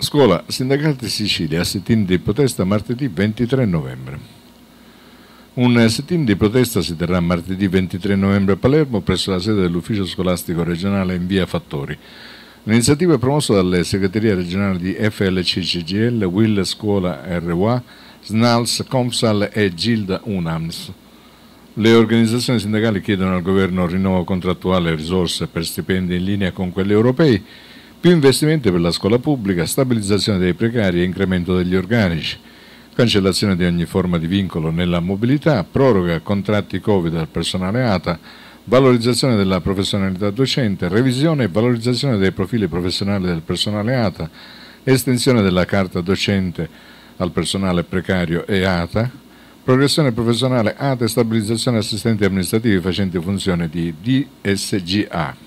Scuola Sindacati Sicilia, sit-in di protesta martedì 23 novembre. Un sit-in di protesta si terrà martedì 23 novembre a Palermo presso la sede dell'ufficio scolastico regionale in via Fattori. L'iniziativa è promossa dalle segreterie regionali di FLCCGL, Will Scuola RUA, SNALS, COMSAL e Gilda UNAMS. Le organizzazioni sindacali chiedono al governo rinnovo contrattuale e risorse per stipendi in linea con quelli europei più investimenti per la scuola pubblica, stabilizzazione dei precari e incremento degli organici, cancellazione di ogni forma di vincolo nella mobilità, proroga contratti Covid al personale ATA, valorizzazione della professionalità docente, revisione e valorizzazione dei profili professionali del personale ATA, estensione della carta docente al personale precario e ATA, progressione professionale ATA e stabilizzazione assistenti amministrativi facenti funzione di DSGA.